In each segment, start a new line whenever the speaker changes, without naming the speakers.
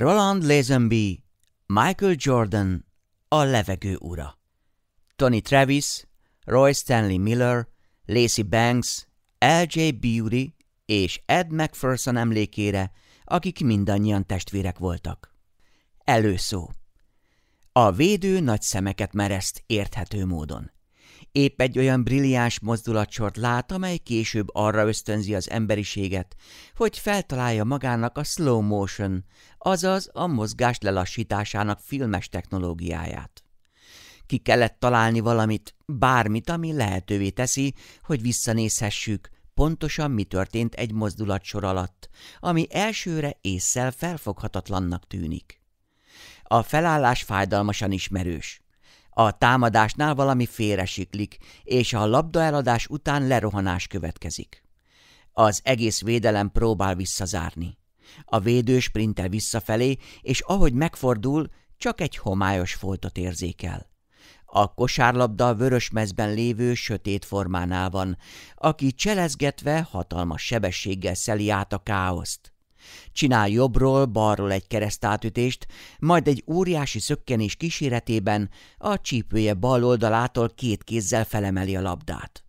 Roland Lazenby, Michael Jordan, a levegő ura. Tony Travis, Roy Stanley Miller, Lacey Banks, L.J. Beauty és Ed McPherson emlékére, akik mindannyian testvérek voltak. Előszó. A védő nagy szemeket mereszt érthető módon. Épp egy olyan brilliáns mozdulatsort lát, amely később arra ösztönzi az emberiséget, hogy feltalálja magának a slow motion, azaz a mozgás lelassításának filmes technológiáját. Ki kellett találni valamit, bármit, ami lehetővé teszi, hogy visszanézhessük, pontosan mi történt egy mozdulatsor alatt, ami elsőre észsel felfoghatatlannak tűnik. A felállás fájdalmasan ismerős. A támadásnál valami félresiklik, és a labdaeladás után lerohanás következik. Az egész védelem próbál visszazárni. A védő sprintel visszafelé, és ahogy megfordul, csak egy homályos foltot érzékel. A kosárlabda a vörös mezben lévő sötét formánál van, aki cselezgetve hatalmas sebességgel szeli át a káoszt. Csinál jobbról, balról egy keresztátütést, majd egy óriási szökkenés kíséretében a csípője bal oldalától két kézzel felemeli a labdát.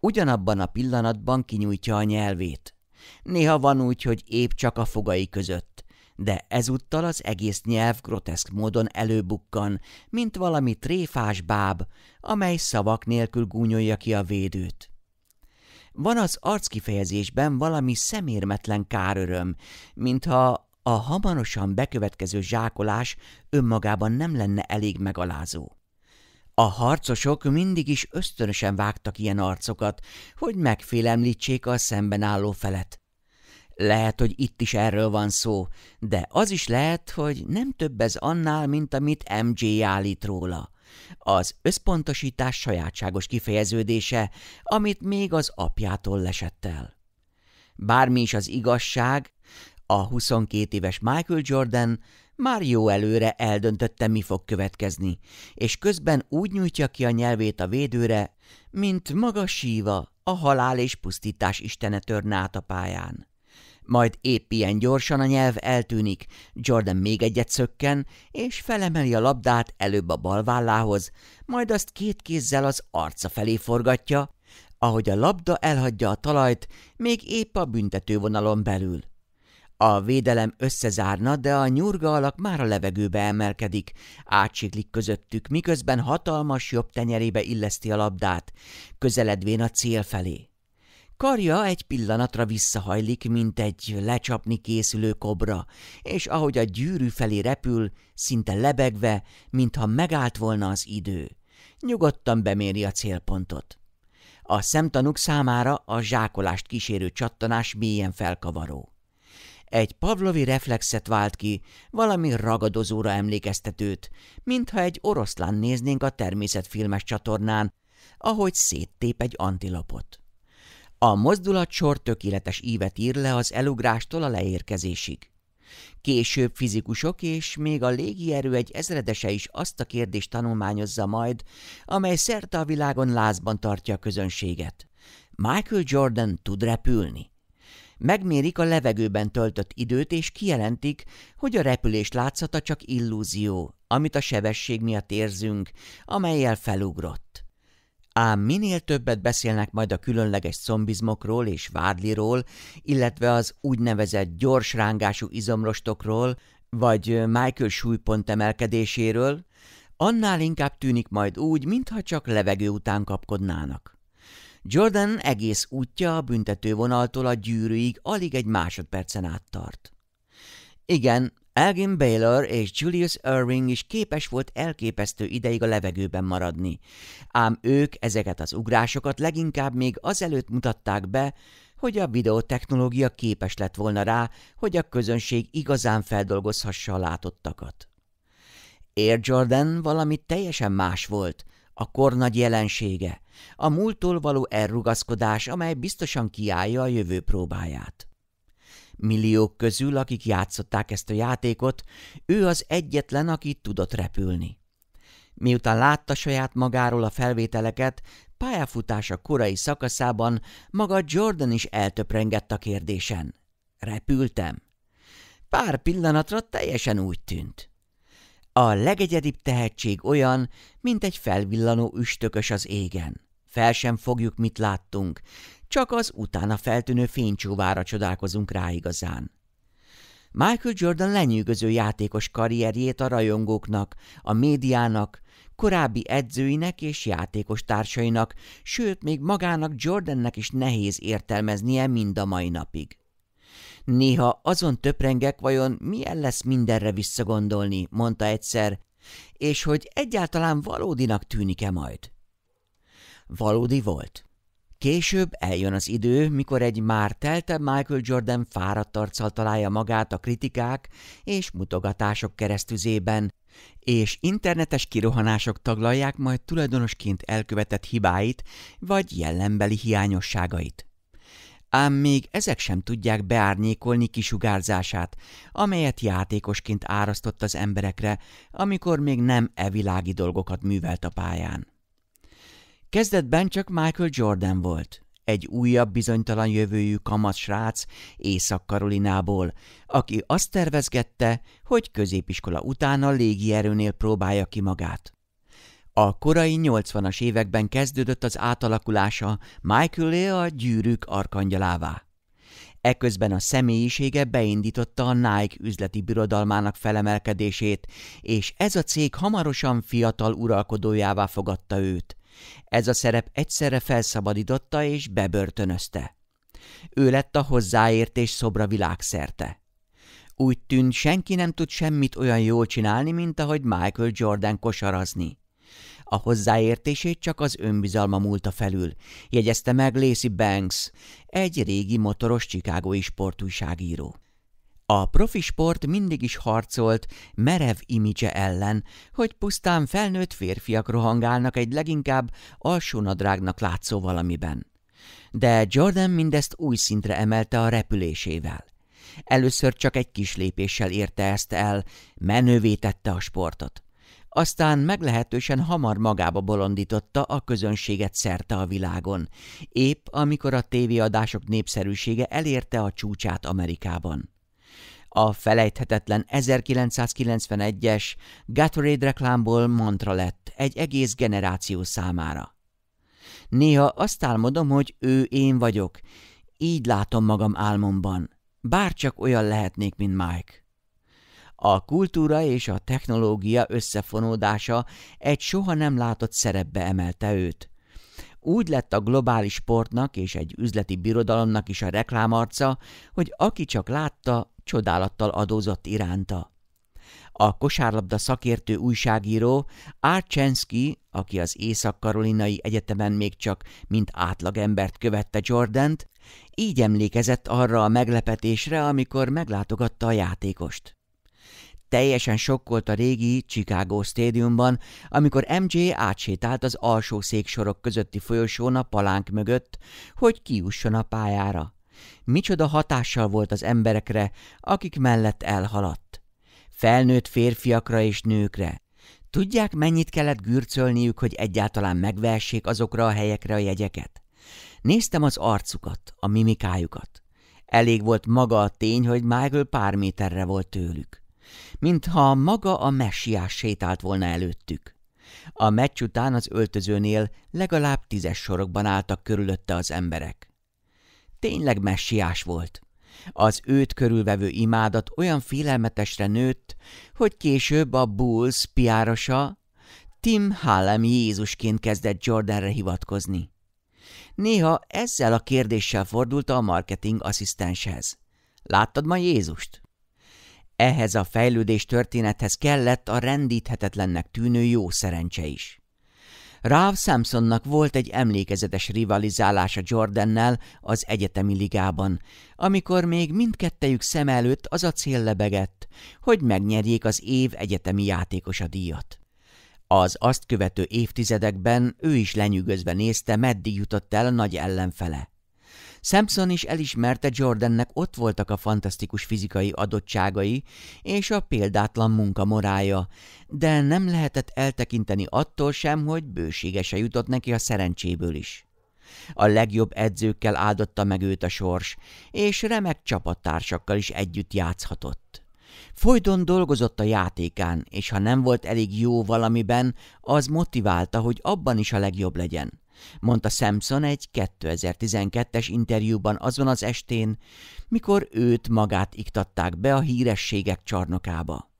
Ugyanabban a pillanatban kinyújtja a nyelvét. Néha van úgy, hogy épp csak a fogai között, de ezúttal az egész nyelv groteszk módon előbukkan, mint valami tréfás báb, amely szavak nélkül gúnyolja ki a védőt. Van az arckifejezésben valami szemérmetlen káröröm, mintha a hamarosan bekövetkező zsákolás önmagában nem lenne elég megalázó. A harcosok mindig is ösztönösen vágtak ilyen arcokat, hogy megfélemlítsék a szemben álló felet. Lehet, hogy itt is erről van szó, de az is lehet, hogy nem több ez annál, mint amit MJ állít róla. Az összpontosítás sajátságos kifejeződése, amit még az apjától lesett el. Bármi is az igazság, a 22 éves Michael Jordan már jó előre eldöntötte, mi fog következni, és közben úgy nyújtja ki a nyelvét a védőre, mint maga síva a halál és pusztítás istene törne át a pályán. Majd épp ilyen gyorsan a nyelv eltűnik, Jordan még egyet szökken, és felemeli a labdát előbb a bal vállához, majd azt két kézzel az arca felé forgatja, ahogy a labda elhagyja a talajt, még épp a büntetővonalon belül. A védelem összezárna, de a nyurga alak már a levegőbe emelkedik, átsiklik közöttük, miközben hatalmas jobb tenyerébe illeszti a labdát, közeledvén a cél felé. Karja egy pillanatra visszahajlik, mint egy lecsapni készülő kobra, és ahogy a gyűrű felé repül, szinte lebegve, mintha megállt volna az idő. Nyugodtan beméri a célpontot. A szemtanúk számára a zsákolást kísérő csattanás mélyen felkavaró. Egy pavlovi reflexet vált ki, valami ragadozóra emlékeztetőt, mintha egy oroszlán néznénk a természetfilmes csatornán, ahogy széttép egy antilopot. A mozdulatsor tökéletes ívet ír le az elugrástól a leérkezésig. Később fizikusok és még a légierő egy ezredese is azt a kérdést tanulmányozza majd, amely szerte a világon lázban tartja a közönséget. Michael Jordan tud repülni? Megmérik a levegőben töltött időt, és kijelentik, hogy a repülés látszata csak illúzió, amit a sebesség miatt érzünk, amelyel felugrott. Ám minél többet beszélnek majd a különleges szombizmokról és vádliról, illetve az úgynevezett gyors rángású izomrostokról, vagy Michael súlypont emelkedéséről, annál inkább tűnik majd úgy, mintha csak levegő után kapkodnának. Jordan egész útja a büntetővonaltól a gyűrűig alig egy másodpercen át tart. Igen, Elgin Baylor és Julius Irving is képes volt elképesztő ideig a levegőben maradni, ám ők ezeket az ugrásokat leginkább még azelőtt mutatták be, hogy a videotechnológia képes lett volna rá, hogy a közönség igazán feldolgozhassa a látottakat. Air Jordan valami teljesen más volt, a kor nagy jelensége, a múltól való elrugaszkodás, amely biztosan kiállja a jövő próbáját. Milliók közül, akik játszották ezt a játékot, ő az egyetlen, aki tudott repülni. Miután látta saját magáról a felvételeket, pályafutása korai szakaszában maga Jordan is eltöprengett a kérdésen. Repültem? Pár pillanatra teljesen úgy tűnt. A legegyedibb tehetség olyan, mint egy felvillanó üstökös az égen. Fel sem fogjuk, mit láttunk, csak az utána feltűnő fénycsúvára csodálkozunk rá igazán. Michael Jordan lenyűgöző játékos karrierjét a rajongóknak, a médiának, korábbi edzőinek és játékos társainak, sőt, még magának Jordannek is nehéz értelmeznie mind a mai napig. Néha azon töprengek vajon milyen lesz mindenre visszagondolni, mondta egyszer, és hogy egyáltalán valódinak tűnik-e majd valódi volt. Később eljön az idő, mikor egy már teltebb Michael Jordan fáradt arccal találja magát a kritikák és mutogatások keresztüzében, és internetes kirohanások taglalják majd tulajdonosként elkövetett hibáit vagy jellembeli hiányosságait. Ám még ezek sem tudják beárnyékolni kisugárzását, amelyet játékosként árasztott az emberekre, amikor még nem evilági dolgokat művelt a pályán. Kezdetben csak Michael Jordan volt, egy újabb bizonytalan jövőjű kamasz srác Észak-Karolinából, aki azt tervezgette, hogy középiskola után a légierőnél próbálja ki magát. A korai 80-as években kezdődött az átalakulása Michaelé a gyűrűk arkangyalává. Eközben a személyisége beindította a Nike üzleti birodalmának felemelkedését, és ez a cég hamarosan fiatal uralkodójává fogadta őt, ez a szerep egyszerre felszabadította és bebörtönözte. Ő lett a hozzáértés szobra világszerte. Úgy tűnt, senki nem tud semmit olyan jól csinálni, mint ahogy Michael Jordan kosarazni. A hozzáértését csak az önbizalma múlta felül, jegyezte meg Lacey Banks, egy régi motoros csikágói sportújságíró. A profi sport mindig is harcolt merev imidzse ellen, hogy pusztán felnőtt férfiak rohangálnak egy leginkább alsónadrágnak látszó valamiben. De Jordan mindezt új szintre emelte a repülésével. Először csak egy kis lépéssel érte ezt el, menővé tette a sportot. Aztán meglehetősen hamar magába bolondította a közönséget szerte a világon, épp amikor a tévéadások népszerűsége elérte a csúcsát Amerikában. A felejthetetlen 1991-es Gatorade reklámból mantra lett egy egész generáció számára. Néha azt álmodom, hogy ő én vagyok, így látom magam álmomban, bár csak olyan lehetnék, mint Mike. A kultúra és a technológia összefonódása egy soha nem látott szerepbe emelte őt. Úgy lett a globális sportnak és egy üzleti birodalomnak is a reklámarca, hogy aki csak látta, csodálattal adózott iránta. A kosárlabda szakértő újságíró Archensky, aki az Észak-Karolinai Egyetemen még csak mint átlagembert követte Jordant, így emlékezett arra a meglepetésre, amikor meglátogatta a játékost. Teljesen sokkolt a régi Chicago stadiumban, amikor MJ átsétált az alsó széksorok közötti folyosón a palánk mögött, hogy kiusson a pályára micsoda hatással volt az emberekre, akik mellett elhaladt. Felnőtt férfiakra és nőkre. Tudják, mennyit kellett gürcölniük, hogy egyáltalán megvessék azokra a helyekre a jegyeket? Néztem az arcukat, a mimikájukat. Elég volt maga a tény, hogy Michael pár méterre volt tőlük. Mintha maga a messiás sétált volna előttük. A meccs után az öltözőnél legalább tízes sorokban álltak körülötte az emberek tényleg messiás volt. Az őt körülvevő imádat olyan félelmetesre nőtt, hogy később a Bulls piárosa Tim Hallem Jézusként kezdett Jordanre hivatkozni. Néha ezzel a kérdéssel fordult a marketing asszisztenshez. Láttad ma Jézust? Ehhez a fejlődés történethez kellett a rendíthetetlennek tűnő jó szerencse is. Ralph Samsonnak volt egy emlékezetes rivalizálása Jordannel az egyetemi ligában, amikor még mindkettejük szem előtt az a cél lebegett, hogy megnyerjék az év egyetemi játékosa díjat. Az azt követő évtizedekben ő is lenyűgözve nézte, meddig jutott el a nagy ellenfele. Samson is elismerte Jordannek ott voltak a fantasztikus fizikai adottságai és a példátlan munkamorája, de nem lehetett eltekinteni attól sem, hogy bőségesen jutott neki a szerencséből is. A legjobb edzőkkel áldotta meg őt a sors, és remek csapattársakkal is együtt játszhatott. Folydon dolgozott a játékán, és ha nem volt elég jó valamiben, az motiválta, hogy abban is a legjobb legyen mondta Samson egy 2012-es interjúban azon az estén, mikor őt magát iktatták be a hírességek csarnokába.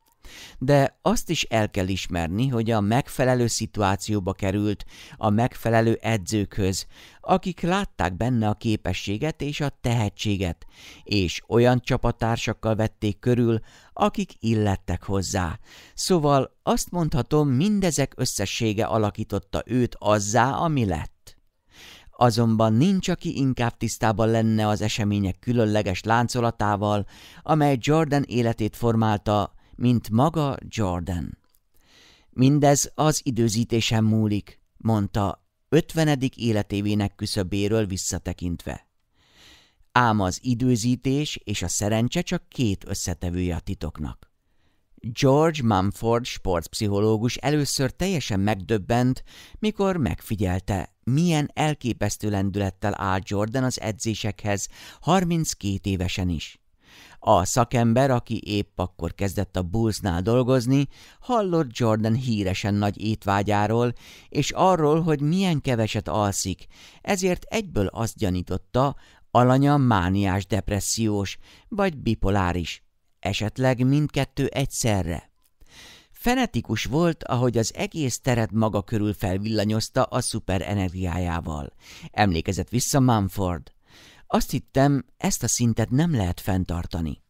De azt is el kell ismerni, hogy a megfelelő szituációba került, a megfelelő edzőkhöz, akik látták benne a képességet és a tehetséget, és olyan csapatársakkal vették körül, akik illettek hozzá. Szóval azt mondhatom, mindezek összessége alakította őt azzá, ami lett. Azonban nincs, aki inkább tisztában lenne az események különleges láncolatával, amely Jordan életét formálta, mint maga Jordan. Mindez az időzítésem múlik, mondta 50. életévének küszöbéről visszatekintve. Ám az időzítés és a szerencse csak két összetevője a titoknak. George Mumford sportpszichológus először teljesen megdöbbent, mikor megfigyelte, milyen elképesztő lendülettel áll Jordan az edzésekhez, 32 évesen is. A szakember, aki épp akkor kezdett a Bullsnál dolgozni, hallott Jordan híresen nagy étvágyáról, és arról, hogy milyen keveset alszik, ezért egyből azt gyanította, alanya mániás depressziós, vagy bipoláris, esetleg mindkettő egyszerre. Fenetikus volt, ahogy az egész teret maga körül felvillanyozta a szuperenergiájával. Emlékezett vissza Mumford. Azt hittem, ezt a szintet nem lehet fenntartani.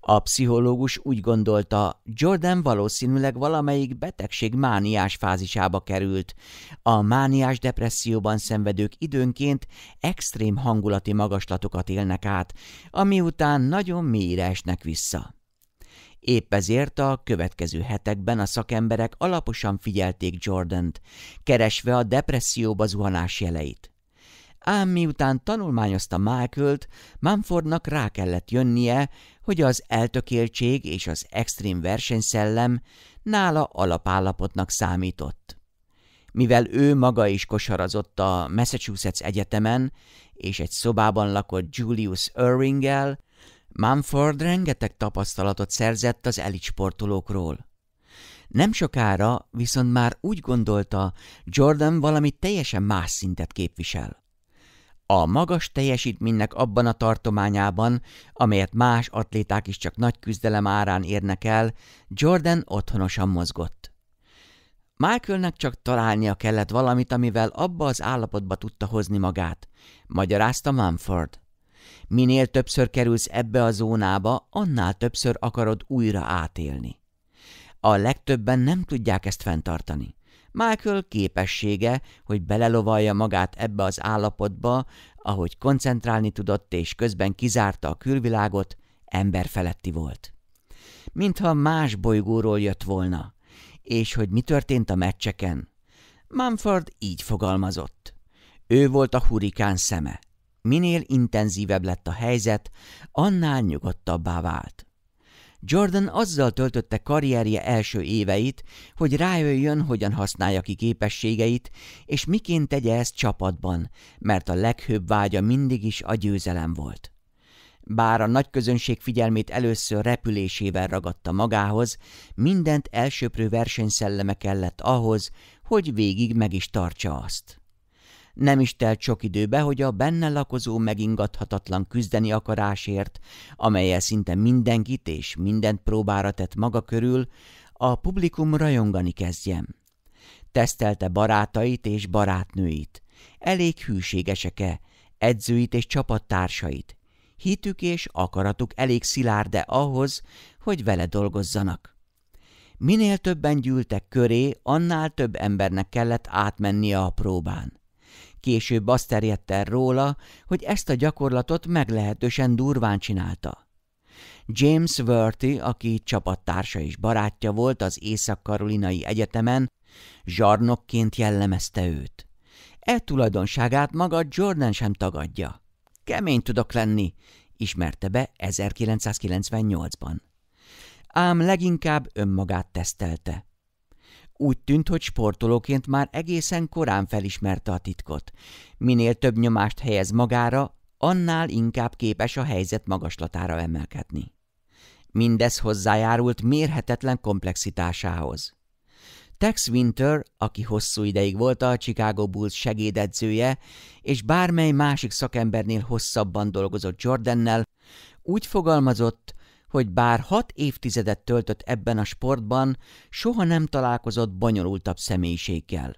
A pszichológus úgy gondolta, Jordan valószínűleg valamelyik betegség mániás fázisába került. A mániás depresszióban szenvedők időnként extrém hangulati magaslatokat élnek át, ami után nagyon mélyre esnek vissza. Épp ezért a következő hetekben a szakemberek alaposan figyelték Jordant, keresve a depresszióba zuhanás jeleit ám miután tanulmányozta Michael-t, Manfordnak rá kellett jönnie, hogy az eltökéltség és az extrém versenyszellem nála alapállapotnak számított. Mivel ő maga is kosarazott a Massachusetts Egyetemen, és egy szobában lakott Julius Irvinggel, Manford rengeteg tapasztalatot szerzett az elitsportolókról. Nem sokára viszont már úgy gondolta, Jordan valami teljesen más szintet képvisel. A magas teljesítménynek abban a tartományában, amelyet más atléták is csak nagy küzdelem árán érnek el, Jordan otthonosan mozgott. Michaelnek csak találnia kellett valamit, amivel abba az állapotba tudta hozni magát, magyarázta Manford. Minél többször kerülsz ebbe a zónába, annál többször akarod újra átélni. A legtöbben nem tudják ezt fenntartani. Michael képessége, hogy belelovalja magát ebbe az állapotba, ahogy koncentrálni tudott és közben kizárta a külvilágot, emberfeletti volt. Mintha más bolygóról jött volna. És hogy mi történt a meccseken? Mumford így fogalmazott. Ő volt a hurikán szeme. Minél intenzívebb lett a helyzet, annál nyugodtabbá vált. Jordan azzal töltötte karrierje első éveit, hogy rájöjjön, hogyan használja ki képességeit, és miként tegye ezt csapatban, mert a leghőbb vágya mindig is a győzelem volt. Bár a nagy közönség figyelmét először repülésével ragadta magához, mindent elsőprő versenyszelleme kellett ahhoz, hogy végig meg is tartsa azt. Nem is telt sok időbe, hogy a benne lakozó megingathatatlan küzdeni akarásért, amelyel szinte mindenkit és mindent próbára tett maga körül, a publikum rajongani kezdjen. Tesztelte barátait és barátnőit, elég hűségeseke, edzőit és csapattársait. Hitük és akaratuk elég szilárde ahhoz, hogy vele dolgozzanak. Minél többen gyűltek köré, annál több embernek kellett átmennie a próbán. Később azt terjedt el róla, hogy ezt a gyakorlatot meglehetősen durván csinálta. James Worthy, aki csapattársa és barátja volt az Észak-Karolinai Egyetemen, zsarnokként jellemezte őt. E tulajdonságát maga Jordan sem tagadja. Kemény tudok lenni, ismerte be 1998-ban. Ám leginkább önmagát tesztelte. Úgy tűnt, hogy sportolóként már egészen korán felismerte a titkot. Minél több nyomást helyez magára, annál inkább képes a helyzet magaslatára emelkedni. Mindez hozzájárult mérhetetlen komplexitásához. Tex Winter, aki hosszú ideig volt a Chicago Bulls segédedzője, és bármely másik szakembernél hosszabban dolgozott Jordannel, úgy fogalmazott, hogy bár hat évtizedet töltött ebben a sportban, soha nem találkozott bonyolultabb személyiséggel.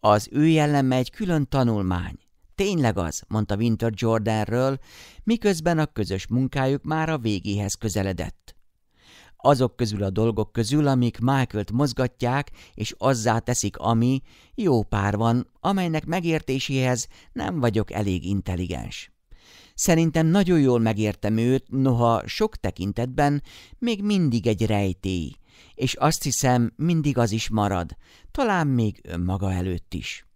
Az ő jelleme egy külön tanulmány. Tényleg az, mondta Winter Jordanről, miközben a közös munkájuk már a végéhez közeledett. Azok közül a dolgok közül, amik michael mozgatják és azzá teszik, ami, jó pár van, amelynek megértéséhez nem vagyok elég intelligens. Szerintem nagyon jól megértem őt, noha sok tekintetben még mindig egy rejtély, és azt hiszem, mindig az is marad, talán még önmaga előtt is.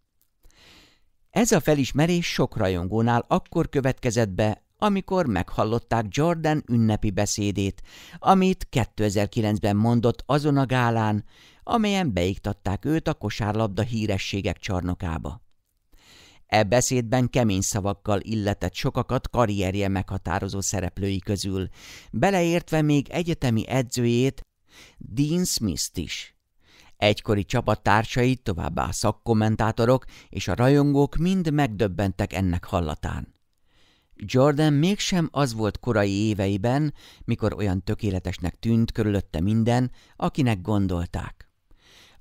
Ez a felismerés sok rajongónál akkor következett be, amikor meghallották Jordan ünnepi beszédét, amit 2009-ben mondott azon a gálán, amelyen beiktatták őt a kosárlabda hírességek csarnokába. E beszédben kemény szavakkal illetett sokakat karrierje meghatározó szereplői közül, beleértve még egyetemi edzőjét, Dean Smith-t is. Egykori csapattársai, továbbá a szakkommentátorok és a rajongók mind megdöbbentek ennek hallatán. Jordan mégsem az volt korai éveiben, mikor olyan tökéletesnek tűnt körülötte minden, akinek gondolták.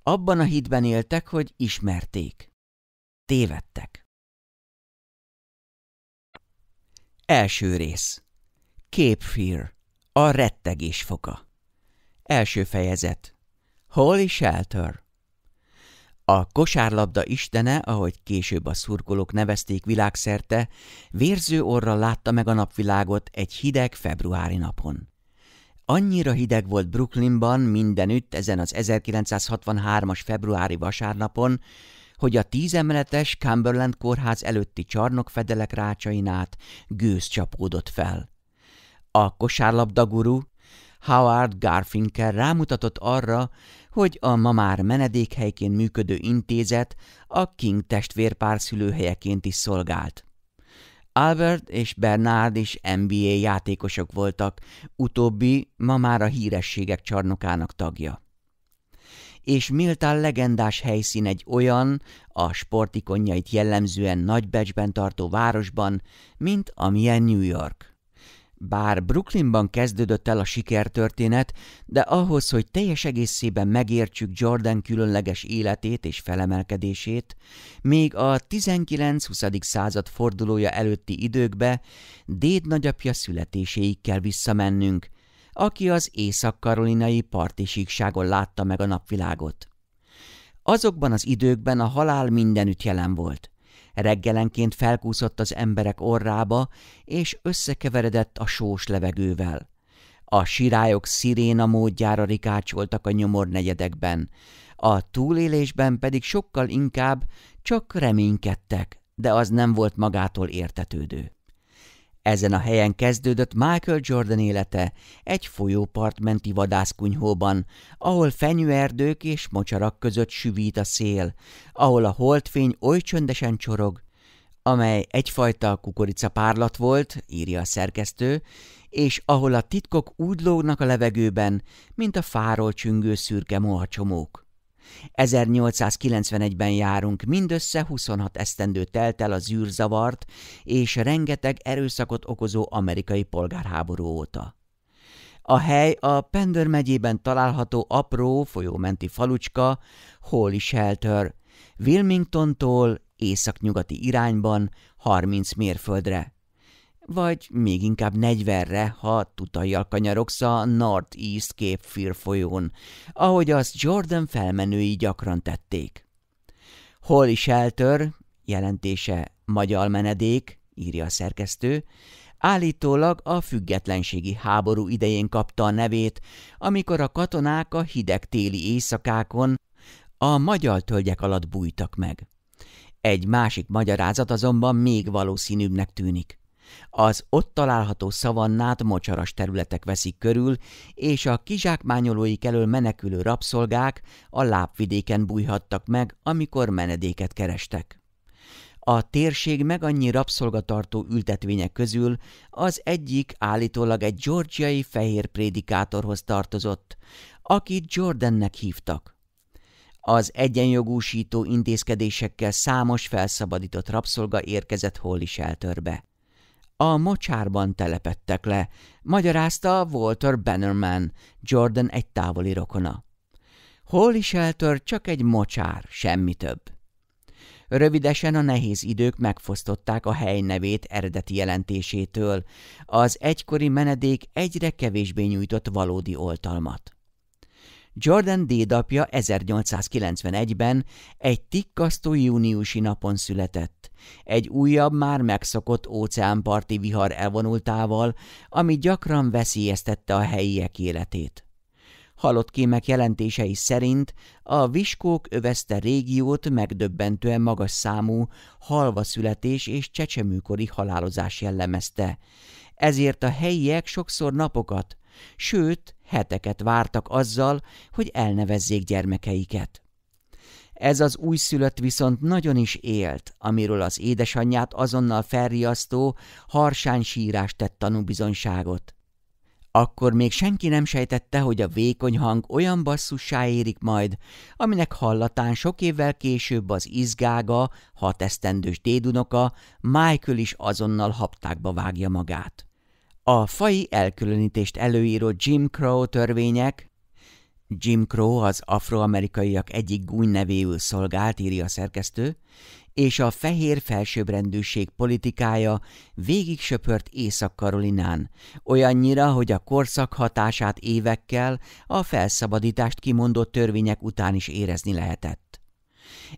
Abban a hitben éltek, hogy ismerték. Tévedtek. Első rész. Cape Fear. A rettegés foka. Első fejezet. Holy Shelter. A kosárlabda istene, ahogy később a szurkolók nevezték világszerte, vérző orra látta meg a napvilágot egy hideg februári napon. Annyira hideg volt Brooklynban mindenütt ezen az 1963-as februári vasárnapon, hogy a tízemeletes Cumberland kórház előtti csarnokfedelek rácsain át gőz csapódott fel. A kosárlabdaguru Howard Garfinkel rámutatott arra, hogy a ma már menedékhelyként működő intézet a King testvérpár szülőhelyeként is szolgált. Albert és Bernard is NBA játékosok voltak, utóbbi ma már a hírességek csarnokának tagja és méltán legendás helyszín egy olyan, a sportikonjait jellemzően nagy becsben tartó városban, mint amilyen New York. Bár Brooklynban kezdődött el a sikertörténet, de ahhoz, hogy teljes egészében megértsük Jordan különleges életét és felemelkedését, még a 19-20. század fordulója előtti időkbe déd nagyapja születéséig kell visszamennünk – aki az észak-karolinai parti síkságon látta meg a napvilágot. Azokban az időkben a halál mindenütt jelen volt. Reggelenként felkúszott az emberek orrába, és összekeveredett a sós levegővel. A sirályok sziréna módjára rikácsoltak a nyomor negyedekben, a túlélésben pedig sokkal inkább csak reménykedtek, de az nem volt magától értetődő. Ezen a helyen kezdődött Michael Jordan élete, egy folyópart menti vadászkunyhóban, ahol fenyőerdők és mocsarak között süvít a szél, ahol a holdfény oly csöndesen csorog, amely egyfajta kukorica párlat volt, írja a szerkesztő, és ahol a titkok úgy lógnak a levegőben, mint a fáról csüngő szürke mohacsomók. 1891-ben járunk, mindössze 26 esztendő telt el az űrzavart és rengeteg erőszakot okozó amerikai polgárháború óta. A hely a Pender megyében található apró folyómenti falucska Holy Shelter, Wilmingtontól északnyugati irányban 30 mérföldre vagy még inkább 40-re, ha tutajjal kanyarogsz a North East Cape Fear folyón, ahogy azt Jordan felmenői gyakran tették. Holy Shelter, jelentése magyar menedék, írja a szerkesztő, állítólag a függetlenségi háború idején kapta a nevét, amikor a katonák a hideg téli éjszakákon a magyar tölgyek alatt bújtak meg. Egy másik magyarázat azonban még valószínűbbnek tűnik. Az ott található szavannát mocsaras területek veszik körül, és a kizsákmányolóik elől menekülő rabszolgák a lábvidéken bújhattak meg, amikor menedéket kerestek. A térség meg annyi rabszolgatartó ültetvények közül az egyik állítólag egy georgiai fehér prédikátorhoz tartozott, akit Jordannek hívtak. Az egyenjogúsító intézkedésekkel számos felszabadított rabszolga érkezett is eltörbe a mocsárban telepettek le, magyarázta Walter Bannerman, Jordan egy távoli rokona. Hol is eltör, csak egy mocsár, semmi több. Rövidesen a nehéz idők megfosztották a hely nevét eredeti jelentésétől, az egykori menedék egyre kevésbé nyújtott valódi oltalmat. Jordan dédapja 1891-ben egy tikkasztó júniusi napon született, egy újabb már megszokott óceánparti vihar elvonultával, ami gyakran veszélyeztette a helyiek életét. Halott kémek jelentései szerint a viskók övezte régiót megdöbbentően magas számú halva születés és csecsemőkori halálozás jellemezte. Ezért a helyiek sokszor napokat, Sőt, heteket vártak azzal, hogy elnevezzék gyermekeiket. Ez az újszülött viszont nagyon is élt, amiről az édesanyját azonnal felriasztó, harsány sírás tett tanúbizonságot. Akkor még senki nem sejtette, hogy a vékony hang olyan basszussá érik majd, aminek hallatán sok évvel később az izgága, hat esztendős dédunoka, Michael is azonnal haptákba vágja magát. A fai elkülönítést előíró Jim Crow törvények Jim Crow az afroamerikaiak egyik nevéül szolgált, írja a szerkesztő, és a fehér felsőbbrendűség politikája végig söpört Észak-Karolinán, olyannyira, hogy a korszak hatását évekkel a felszabadítást kimondott törvények után is érezni lehetett.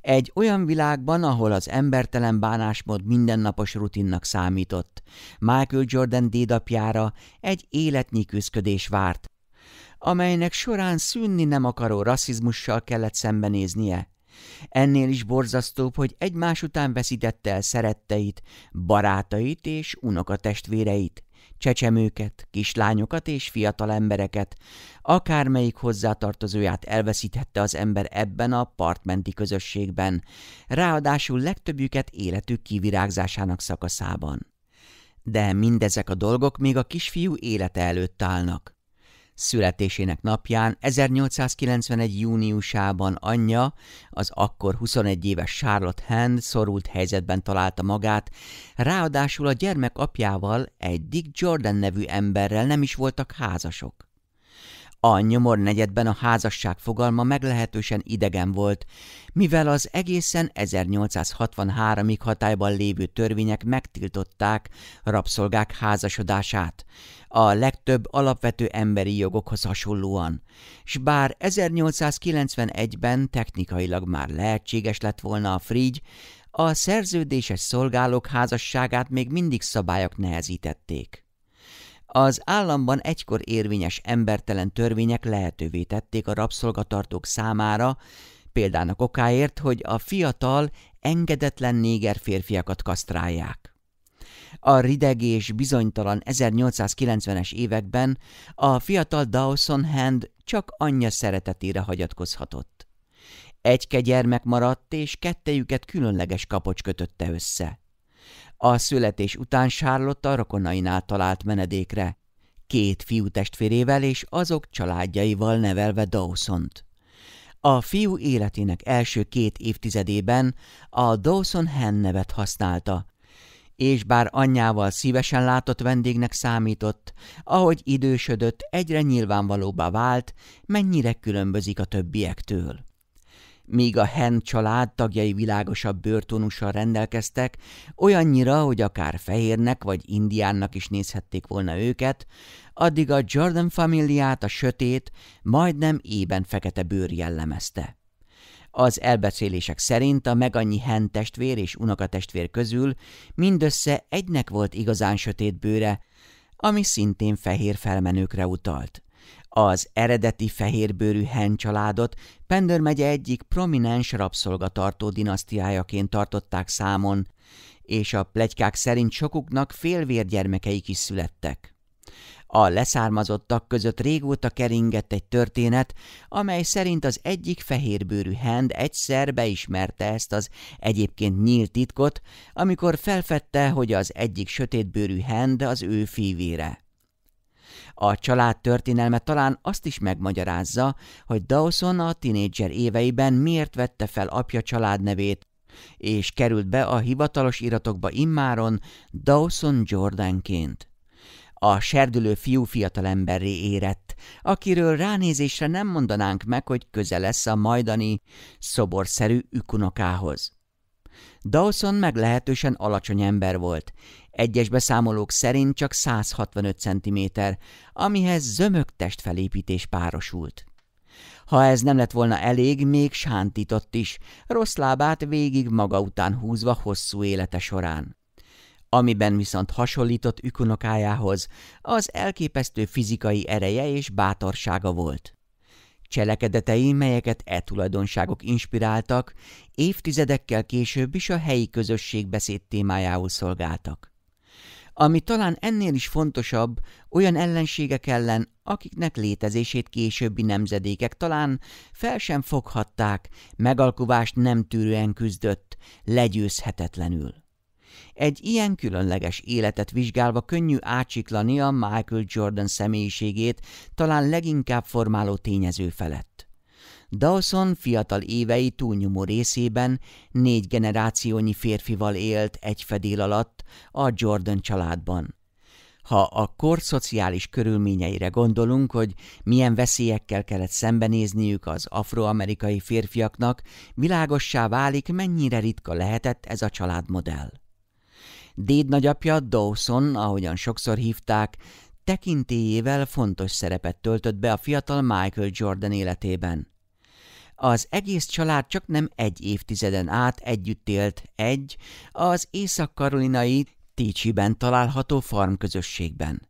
Egy olyan világban, ahol az embertelen bánásmód mindennapos rutinnak számított, Michael Jordan dédapjára egy életnyi küzdködés várt, amelynek során szűnni nem akaró rasszizmussal kellett szembenéznie. Ennél is borzasztóbb, hogy egymás után veszítette el szeretteit, barátait és unokatestvéreit csecsemőket, kislányokat és fiatal embereket, akármelyik hozzátartozóját elveszítette az ember ebben a partmenti közösségben, ráadásul legtöbbjüket életük kivirágzásának szakaszában. De mindezek a dolgok még a kisfiú élete előtt állnak. Születésének napján 1891. júniusában anyja, az akkor 21 éves Charlotte Hand szorult helyzetben találta magát, ráadásul a gyermek apjával, egy Dick Jordan nevű emberrel nem is voltak házasok. A nyomor negyedben a házasság fogalma meglehetősen idegen volt, mivel az egészen 1863-ig hatályban lévő törvények megtiltották rabszolgák házasodását, a legtöbb alapvető emberi jogokhoz hasonlóan, s bár 1891-ben technikailag már lehetséges lett volna a frígy, a szerződéses szolgálók házasságát még mindig szabályok nehezítették. Az államban egykor érvényes embertelen törvények lehetővé tették a rabszolgatartók számára, példának okáért, hogy a fiatal, engedetlen néger férfiakat kasztrálják. A rideg és bizonytalan 1890-es években a fiatal Dawson Hand csak anyja szeretetére hagyatkozhatott. Egyke gyermek maradt, és kettejüket különleges kapocs kötötte össze. A születés után Charlotte a rokonainál talált menedékre, két fiú testvérével és azok családjaival nevelve Dawson-t. A fiú életének első két évtizedében a Dawson Hen nevet használta, és bár anyjával szívesen látott vendégnek számított, ahogy idősödött, egyre nyilvánvalóbbá vált, mennyire különbözik a többiektől. Míg a Hen család tagjai világosabb bőrtónussal rendelkeztek, olyannyira, hogy akár fehérnek vagy indiánnak is nézhették volna őket, addig a Jordan familiát a sötét, majdnem ében fekete bőr jellemezte. Az elbeszélések szerint a megannyi hen testvér és unokatestvér közül mindössze egynek volt igazán sötét bőre, ami szintén fehér felmenőkre utalt. Az eredeti fehérbőrű Hen családot Pender megye egyik prominens rabszolgatartó dinasztiájaként tartották számon, és a plegykák szerint sokuknak félvérgyermekeik is születtek. A leszármazottak között régóta keringett egy történet, amely szerint az egyik fehérbőrű hend egyszer beismerte ezt az egyébként nyílt titkot, amikor felfedte, hogy az egyik sötétbőrű hend az ő fivére. A család történelme talán azt is megmagyarázza, hogy Dawson a tinédzser éveiben miért vette fel apja családnevét, és került be a hivatalos iratokba immáron Dawson Jordanként. A serdülő fiú fiatalemberré érett, akiről ránézésre nem mondanánk meg, hogy köze lesz a majdani, szoborszerű ükunokához. Dawson meglehetősen alacsony ember volt. Egyes beszámolók szerint csak 165 cm, amihez zömök testfelépítés párosult. Ha ez nem lett volna elég, még sántított is, rossz lábát végig maga után húzva hosszú élete során. Amiben viszont hasonlított ükunokájához, az elképesztő fizikai ereje és bátorsága volt. Cselekedetei, melyeket e tulajdonságok inspiráltak, évtizedekkel később is a helyi közösség beszéd témájául szolgáltak. Ami talán ennél is fontosabb, olyan ellenségek ellen, akiknek létezését későbbi nemzedékek talán fel sem foghatták, megalkuvást nem tűrően küzdött, legyőzhetetlenül. Egy ilyen különleges életet vizsgálva könnyű átsiklani a Michael Jordan személyiségét talán leginkább formáló tényező felett. Dawson fiatal évei túlnyomó részében négy generációnyi férfival élt egy fedél alatt a Jordan családban. Ha a kor szociális körülményeire gondolunk, hogy milyen veszélyekkel kellett szembenézniük az afroamerikai férfiaknak, világossá válik, mennyire ritka lehetett ez a családmodell. Déd nagyapja Dawson, ahogyan sokszor hívták, tekintélyével fontos szerepet töltött be a fiatal Michael Jordan életében. Az egész család csak nem egy évtizeden át együtt élt egy, az észak-karolinai Ticsiben található farmközösségben.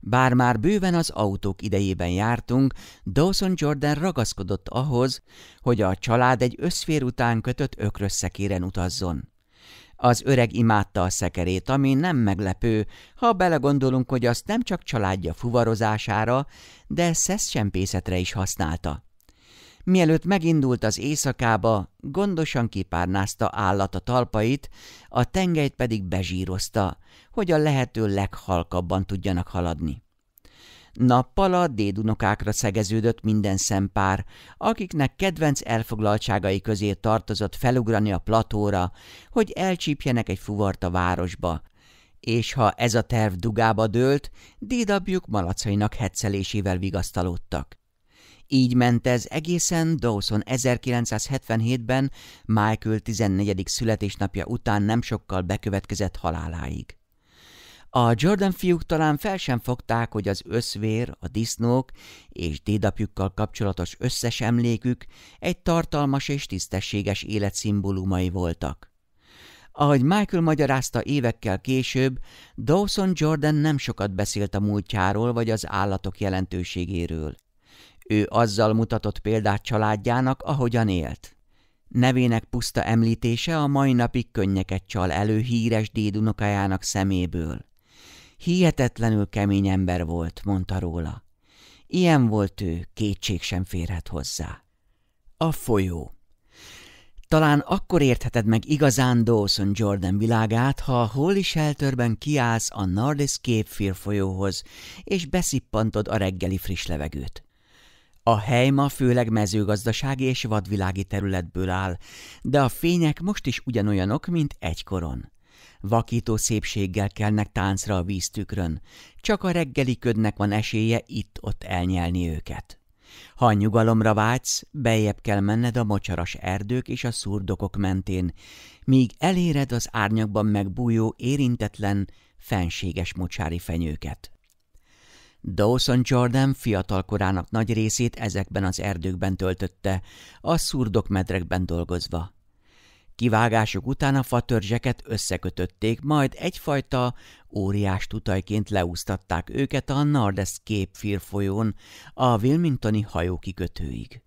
Bár már bőven az autók idejében jártunk, Dawson Jordan ragaszkodott ahhoz, hogy a család egy összfér után kötött ökrösszekéren utazzon. Az öreg imádta a szekerét, ami nem meglepő, ha belegondolunk, hogy azt nem csak családja fuvarozására, de szeszcsempészetre is használta. Mielőtt megindult az éjszakába, gondosan kipárnázta állat a talpait, a tengelyt pedig bezsírozta, hogy a lehető leghalkabban tudjanak haladni. Nappal a dédunokákra szegeződött minden szempár, akiknek kedvenc elfoglaltságai közé tartozott felugrani a platóra, hogy elcsípjenek egy fuvart a városba. És ha ez a terv dugába dőlt, dédabjuk malacainak hetszelésével vigasztalódtak. Így ment ez egészen Dawson 1977-ben, Michael 14. születésnapja után nem sokkal bekövetkezett haláláig. A Jordan fiúk talán fel sem fogták, hogy az összvér, a disznók és dédapjukkal kapcsolatos összes emlékük egy tartalmas és tisztességes élet szimbólumai voltak. Ahogy Michael magyarázta évekkel később, Dawson Jordan nem sokat beszélt a múltjáról vagy az állatok jelentőségéről. Ő azzal mutatott példát családjának, ahogyan élt. Nevének puszta említése a mai napig könnyeket csal elő híres dédunokájának szeméből. Hihetetlenül kemény ember volt, mondta róla. Ilyen volt ő, kétség sem férhet hozzá. A folyó. Talán akkor értheted meg igazán Dawson Jordan világát, ha a Holy Shelterben kiállsz a Nardis Cape folyóhoz, és beszippantod a reggeli friss levegőt. A hely ma főleg mezőgazdasági és vadvilági területből áll, de a fények most is ugyanolyanok, mint egykoron. Vakító szépséggel kelnek táncra a víztükrön, csak a reggeli ködnek van esélye itt-ott elnyelni őket. Ha a nyugalomra vágysz, bejebb kell menned a mocsaras erdők és a szurdokok mentén, míg eléred az árnyakban megbújó, érintetlen, fenséges mocsári fenyőket. Dawson Jordan fiatalkorának nagy részét ezekben az erdőkben töltötte, a szurdok medrekben dolgozva. Kivágásuk után a fatörzseket összekötötték, majd egyfajta óriás tutajként leúztatták őket a Nardes Cape folyón a Wilmingtoni hajókikötőig.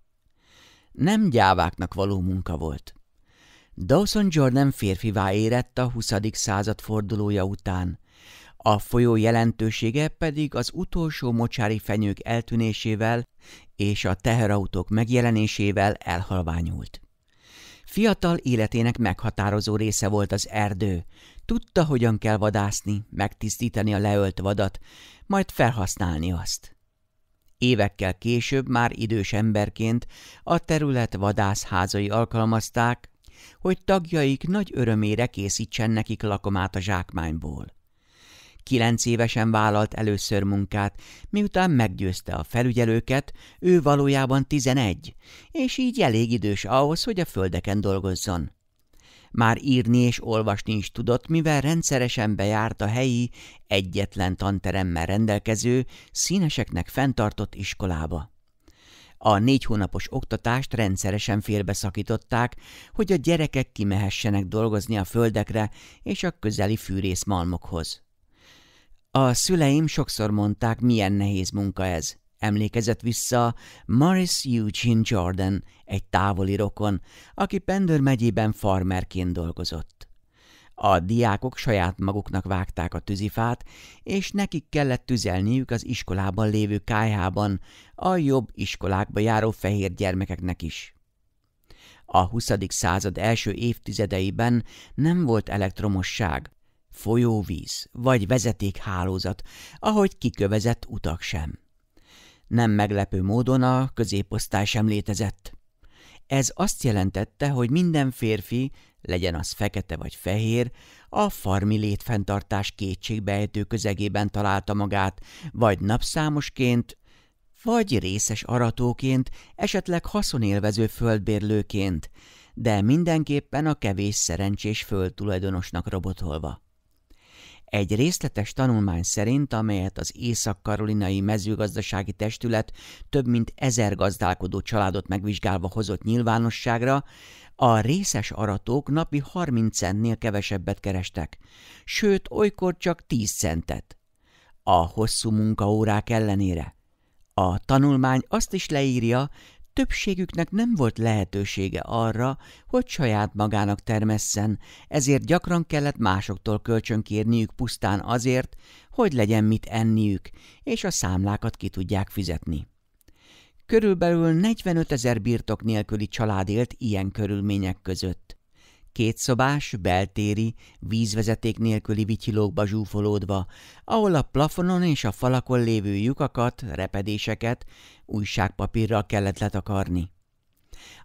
Nem gyáváknak való munka volt. Dawson Jordan férfivá érett a 20. század fordulója után, a folyó jelentősége pedig az utolsó mocsári fenyők eltűnésével és a teherautók megjelenésével elhalványult. Fiatal életének meghatározó része volt az erdő. Tudta, hogyan kell vadászni, megtisztítani a leölt vadat, majd felhasználni azt. Évekkel később már idős emberként a terület vadászházai alkalmazták, hogy tagjaik nagy örömére készítsen nekik lakomát a zsákmányból. Kilenc évesen vállalt először munkát, miután meggyőzte a felügyelőket, ő valójában tizenegy, és így elég idős ahhoz, hogy a földeken dolgozzon. Már írni és olvasni is tudott, mivel rendszeresen bejárt a helyi, egyetlen tanteremmel rendelkező, színeseknek fenntartott iskolába. A négy hónapos oktatást rendszeresen félbeszakították, hogy a gyerekek kimehessenek dolgozni a földekre és a közeli fűrészmalmokhoz. A szüleim sokszor mondták, milyen nehéz munka ez. Emlékezett vissza Morris Eugene Jordan, egy távoli rokon, aki Pendőr megyében farmerként dolgozott. A diákok saját maguknak vágták a tüzifát, és nekik kellett tüzelniük az iskolában lévő kájhában, a jobb iskolákba járó fehér gyermekeknek is. A 20. század első évtizedeiben nem volt elektromosság, folyóvíz vagy vezetékhálózat, ahogy kikövezett utak sem. Nem meglepő módon a középosztály sem létezett. Ez azt jelentette, hogy minden férfi, legyen az fekete vagy fehér, a farmi létfenntartás kétségbejtő közegében találta magát, vagy napszámosként, vagy részes aratóként, esetleg haszonélvező földbérlőként, de mindenképpen a kevés szerencsés földtulajdonosnak robotolva. Egy részletes tanulmány szerint, amelyet az Észak-Karolinai Mezőgazdasági Testület több mint ezer gazdálkodó családot megvizsgálva hozott nyilvánosságra, a részes aratók napi 30 centnél kevesebbet kerestek, sőt, olykor csak 10 centet. A hosszú munkaórák ellenére. A tanulmány azt is leírja, Többségüknek nem volt lehetősége arra, hogy saját magának termesszen, ezért gyakran kellett másoktól kölcsönkérniük pusztán azért, hogy legyen mit enniük, és a számlákat ki tudják fizetni. Körülbelül 45 ezer birtok nélküli család élt ilyen körülmények között kétszobás, beltéri, vízvezeték nélküli vityilókba zsúfolódva, ahol a plafonon és a falakon lévő lyukakat, repedéseket újságpapírral kellett letakarni.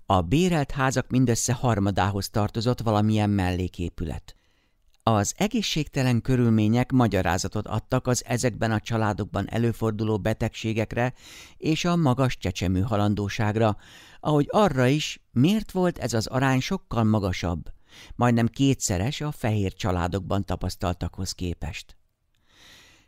A bérelt házak mindössze harmadához tartozott valamilyen melléképület. Az egészségtelen körülmények magyarázatot adtak az ezekben a családokban előforduló betegségekre és a magas csecsemű halandóságra, ahogy arra is, miért volt ez az arány sokkal magasabb, majdnem kétszeres a fehér családokban tapasztaltakhoz képest.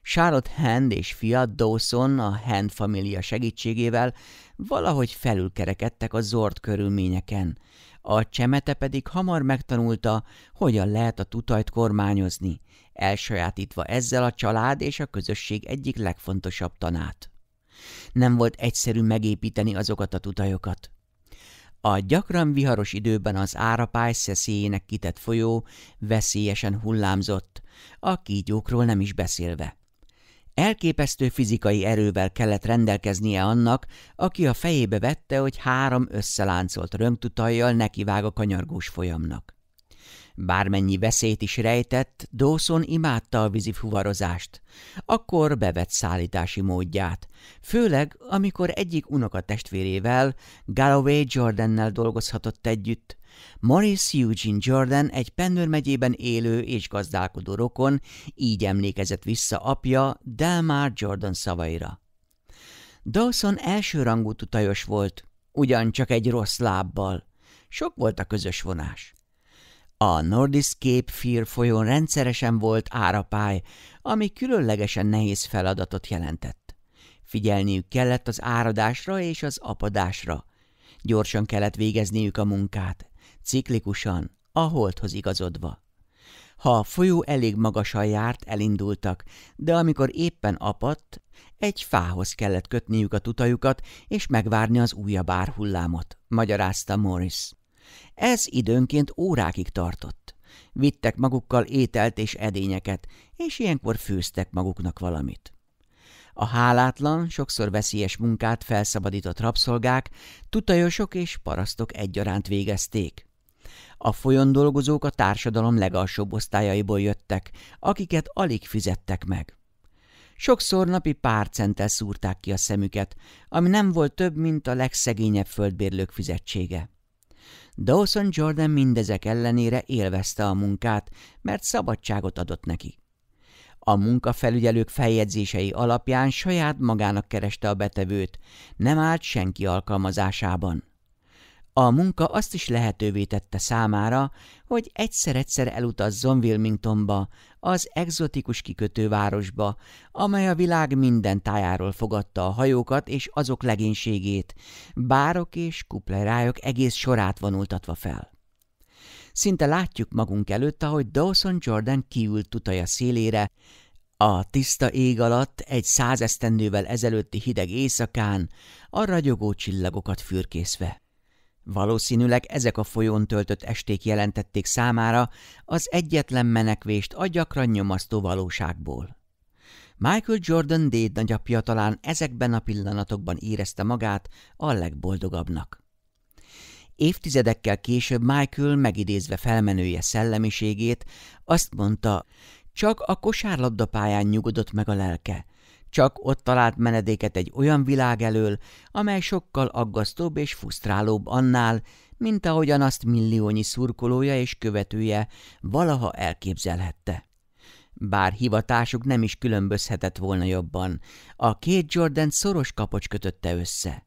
Charlotte Hand és fia Dawson a Hand família segítségével valahogy felülkerekedtek a zord körülményeken, a csemete pedig hamar megtanulta, hogyan lehet a tutajt kormányozni, elsajátítva ezzel a család és a közösség egyik legfontosabb tanát. Nem volt egyszerű megépíteni azokat a tutajokat. A gyakran viharos időben az árapály szeszélyének kitett folyó veszélyesen hullámzott, a kígyókról nem is beszélve. Elképesztő fizikai erővel kellett rendelkeznie annak, aki a fejébe vette, hogy három összeláncolt röntutajjal nekivág a kanyargós folyamnak. Bármennyi veszélyt is rejtett, Dawson imádta a fuvarozást. Akkor bevett szállítási módját, főleg amikor egyik unokatestvérével, Galloway Jordannel dolgozhatott együtt, Maurice Eugene Jordan egy Pennőr megyében élő és gazdálkodó rokon, így emlékezett vissza apja Delmar Jordan szavaira. Dawson elsőrangú tutajos volt, ugyancsak egy rossz lábbal. Sok volt a közös vonás. A Cape Fear folyón rendszeresen volt árapály, ami különlegesen nehéz feladatot jelentett. Figyelniük kellett az áradásra és az apadásra. Gyorsan kellett végezniük a munkát, ciklikusan, a holdhoz igazodva. Ha a folyó elég magasan járt, elindultak, de amikor éppen apadt, egy fához kellett kötniük a tutajukat és megvárni az újabb árhullámot, magyarázta Morris. Ez időnként órákig tartott. Vittek magukkal ételt és edényeket, és ilyenkor főztek maguknak valamit. A hálátlan, sokszor veszélyes munkát felszabadított rabszolgák, tutajosok és parasztok egyaránt végezték. A folyon dolgozók a társadalom legalsóbb osztályaiból jöttek, akiket alig fizettek meg. Sokszor napi pár centtel szúrták ki a szemüket, ami nem volt több, mint a legszegényebb földbérlők fizetsége. Dawson Jordan mindezek ellenére élvezte a munkát, mert szabadságot adott neki. A munkafelügyelők feljegyzései alapján saját magának kereste a betevőt, nem állt senki alkalmazásában. A munka azt is lehetővé tette számára, hogy egyszer-egyszer elutazzon Wilmingtonba, az egzotikus kikötővárosba, amely a világ minden tájáról fogadta a hajókat és azok legénységét, bárok és kuplerájok egész sorát vonultatva fel. Szinte látjuk magunk előtt, ahogy Dawson Jordan kiült tutaja szélére, a tiszta ég alatt egy százesztendővel ezelőtti hideg éjszakán, a ragyogó csillagokat fürkészve. Valószínűleg ezek a folyón töltött esték jelentették számára az egyetlen menekvést a gyakran nyomasztó valóságból. Michael Jordan déd nagyapja talán ezekben a pillanatokban érezte magát a legboldogabbnak. Évtizedekkel később Michael, megidézve felmenője szellemiségét, azt mondta, csak a kosárlabdapályán nyugodott meg a lelke, csak ott talált menedéket egy olyan világ elől, amely sokkal aggasztóbb és fusztrálóbb annál, mint ahogyan azt milliónyi szurkolója és követője valaha elképzelhette. Bár hivatásuk nem is különbözhetett volna jobban, a két Jordan szoros kapocs kötötte össze –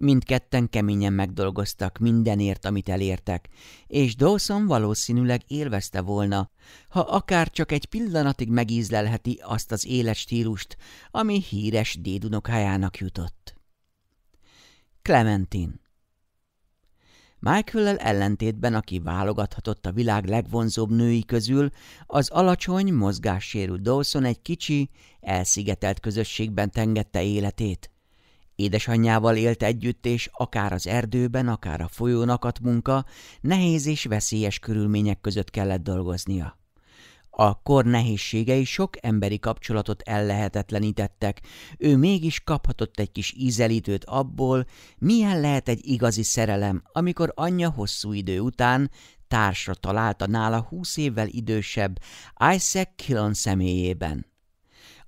Mindketten keményen megdolgoztak mindenért, amit elértek, és Dawson valószínűleg élvezte volna, ha akár csak egy pillanatig megízlelheti azt az életstílust, ami híres dédunokájának jutott. Clementine Michael-el ellentétben, aki válogathatott a világ legvonzóbb női közül, az alacsony, mozgássérült Dawson egy kicsi, elszigetelt közösségben tengette életét. Édesanyjával élt együtt, és akár az erdőben, akár a folyón akadt munka, nehéz és veszélyes körülmények között kellett dolgoznia. A kor nehézségei sok emberi kapcsolatot ellehetetlenítettek, ő mégis kaphatott egy kis ízelítőt abból, milyen lehet egy igazi szerelem, amikor anyja hosszú idő után társra találta nála húsz évvel idősebb Isaac Killon személyében.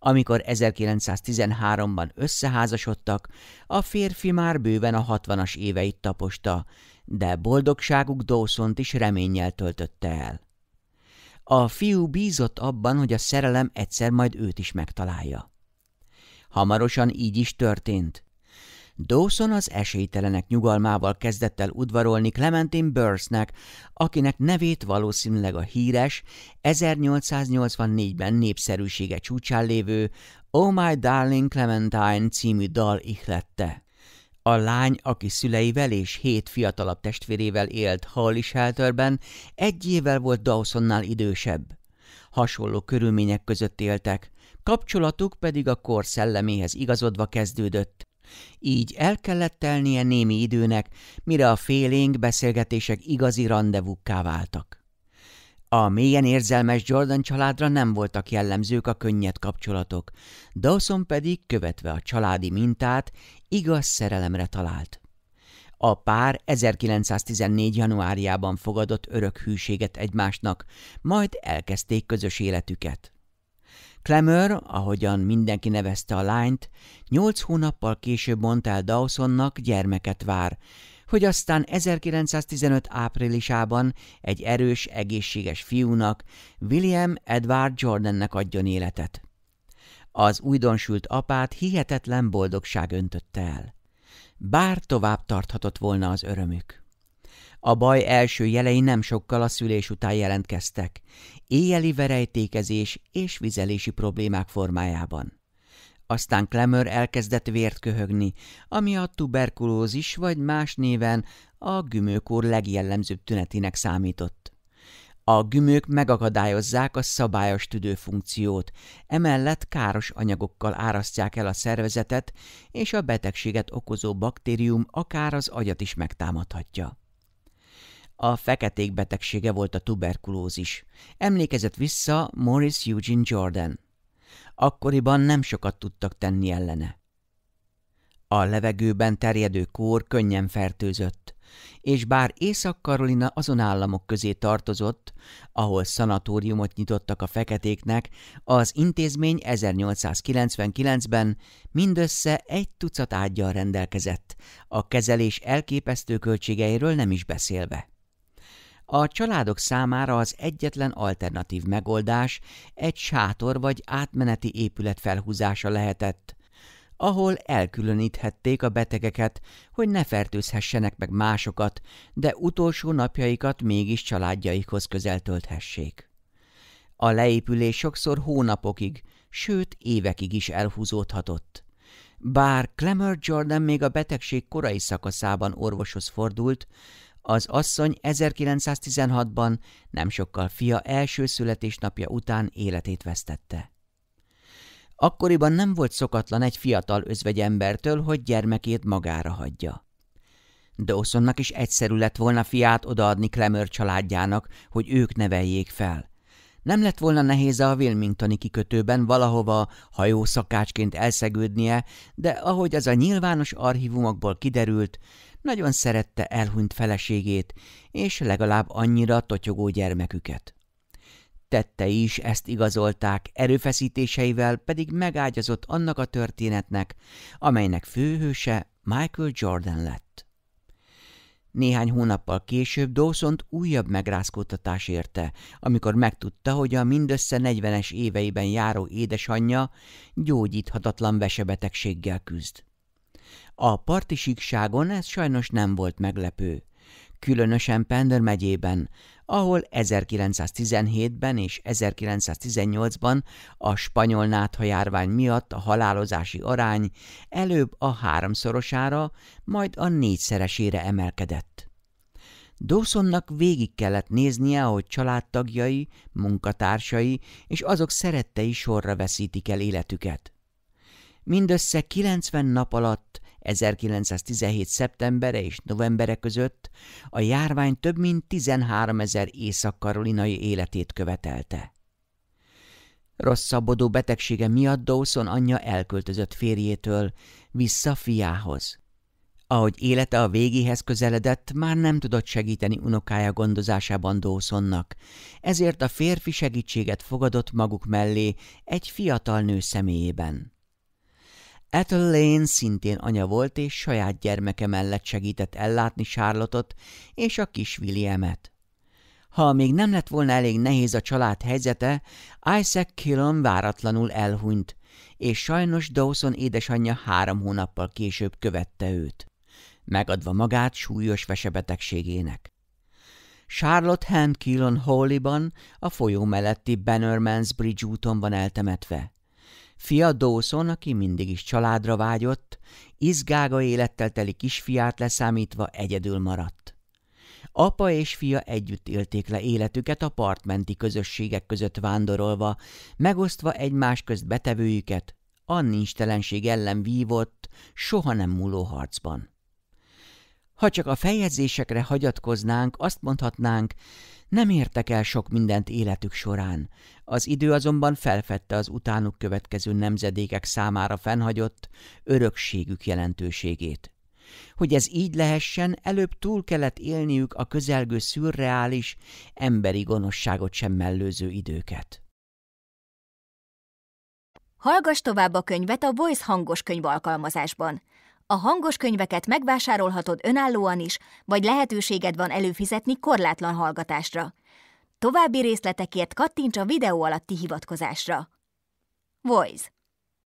Amikor 1913-ban összeházasodtak, a férfi már bőven a hatvanas éveit taposta, de boldogságuk dawson is reménnyel töltötte el. A fiú bízott abban, hogy a szerelem egyszer majd őt is megtalálja. Hamarosan így is történt. Dawson az esélytelenek nyugalmával kezdett el udvarolni Clementine Burrsnek, akinek nevét valószínűleg a híres, 1884-ben népszerűsége csúcsán lévő Oh My Darling Clementine című dal ihlette. A lány, aki szüleivel és hét fiatalabb testvérével élt Holly Shelterben, egy évvel volt Dawsonnál idősebb. Hasonló körülmények között éltek, kapcsolatuk pedig a kor szelleméhez igazodva kezdődött így el kellett telnie némi időnek, mire a félénk beszélgetések igazi rendezvukká váltak. A mélyen érzelmes Jordan családra nem voltak jellemzők a könnyed kapcsolatok, Dawson pedig, követve a családi mintát, igaz szerelemre talált. A pár 1914. januárjában fogadott örök hűséget egymásnak, majd elkezdték közös életüket. Klemör, ahogyan mindenki nevezte a lányt, nyolc hónappal később el Dawsonnak gyermeket vár, hogy aztán 1915 áprilisában egy erős, egészséges fiúnak, William Edward Jordannek adjon életet. Az újdonsült apát hihetetlen boldogság öntötte el. Bár tovább tarthatott volna az örömük. A baj első jelei nem sokkal a szülés után jelentkeztek éjjeli verejtékezés és vizelési problémák formájában. Aztán Klemör elkezdett vért köhögni, ami a tuberkulózis vagy más néven a gümőkór legjellemzőbb tünetének számított. A gümők megakadályozzák a szabályos tüdőfunkciót, emellett káros anyagokkal árasztják el a szervezetet, és a betegséget okozó baktérium akár az agyat is megtámadhatja. A feketék betegsége volt a tuberkulózis. Emlékezett vissza Morris Eugene Jordan. Akkoriban nem sokat tudtak tenni ellene. A levegőben terjedő kór könnyen fertőzött, és bár Észak-Karolina azon államok közé tartozott, ahol szanatóriumot nyitottak a feketéknek, az intézmény 1899-ben mindössze egy tucat ágyjal rendelkezett, a kezelés elképesztő költségeiről nem is beszélve. A családok számára az egyetlen alternatív megoldás egy sátor vagy átmeneti épület felhúzása lehetett, ahol elkülöníthették a betegeket, hogy ne fertőzhessenek meg másokat, de utolsó napjaikat mégis családjaikhoz közel tölthessék. A leépülés sokszor hónapokig, sőt évekig is elhúzódhatott. Bár Clemmer Jordan még a betegség korai szakaszában orvoshoz fordult, az asszony 1916-ban nem sokkal fia első születésnapja után életét vesztette. Akkoriban nem volt szokatlan egy fiatal özvegyembertől, hogy gyermekét magára hagyja. Dawsonnak is egyszerű lett volna fiát odaadni Klemör családjának, hogy ők neveljék fel. Nem lett volna nehéz a Wilmingtoni kikötőben valahova hajószakácsként elszegődnie, de ahogy az a nyilvános archívumokból kiderült, nagyon szerette elhunyt feleségét, és legalább annyira totyogó gyermeküket. Tette is ezt igazolták, erőfeszítéseivel pedig megágyazott annak a történetnek, amelynek főhőse Michael Jordan lett. Néhány hónappal később Dawson-t újabb megrázkódtatás érte, amikor megtudta, hogy a mindössze 40-es éveiben járó édesanyja gyógyíthatatlan vesebetegséggel küzd. A parti síkságon ez sajnos nem volt meglepő. Különösen Pender megyében, ahol 1917-ben és 1918-ban a spanyol nátha járvány miatt a halálozási arány előbb a háromszorosára, majd a négyszeresére emelkedett. Dawsonnak végig kellett néznie, ahogy családtagjai, munkatársai és azok szerettei sorra veszítik el életüket. Mindössze 90 nap alatt 1917. szeptembere és novembere között a járvány több mint 13 ezer észak-karolinai életét követelte. Rosszabbodó betegsége miatt Dawson anyja elköltözött férjétől vissza fiához. Ahogy élete a végéhez közeledett, már nem tudott segíteni unokája gondozásában Dawsonnak, ezért a férfi segítséget fogadott maguk mellé egy fiatal nő személyében. Ethel Lane szintén anya volt, és saját gyermeke mellett segített ellátni charlotte és a kis Williamet. Ha még nem lett volna elég nehéz a család helyzete, Isaac Killon váratlanul elhunyt, és sajnos Dawson édesanyja három hónappal később követte őt, megadva magát súlyos vesebetegségének. Charlotte Hand Killon holly ban a folyó melletti Bannerman's Bridge úton van eltemetve. Fia Dawson, aki mindig is családra vágyott, izgága élettel teli kisfiát leszámítva egyedül maradt. Apa és fia együtt élték le életüket a apartmenti közösségek között vándorolva, megosztva egymás közt betevőjüket, annincstelenség ellen vívott, soha nem múló harcban. Ha csak a fejezésekre hagyatkoznánk, azt mondhatnánk, nem értek el sok mindent életük során. Az idő azonban felfedte az utánuk következő nemzedékek számára fennhagyott örökségük jelentőségét. Hogy ez így lehessen, előbb túl kellett élniük a közelgő szürreális, emberi gonoszságot sem mellőző időket. Hallgass tovább a könyvet a Voice hangos könyv alkalmazásban. A hangos könyveket megvásárolhatod önállóan is, vagy lehetőséged van előfizetni korlátlan hallgatásra. További részletekért kattints a videó alatti hivatkozásra. Voice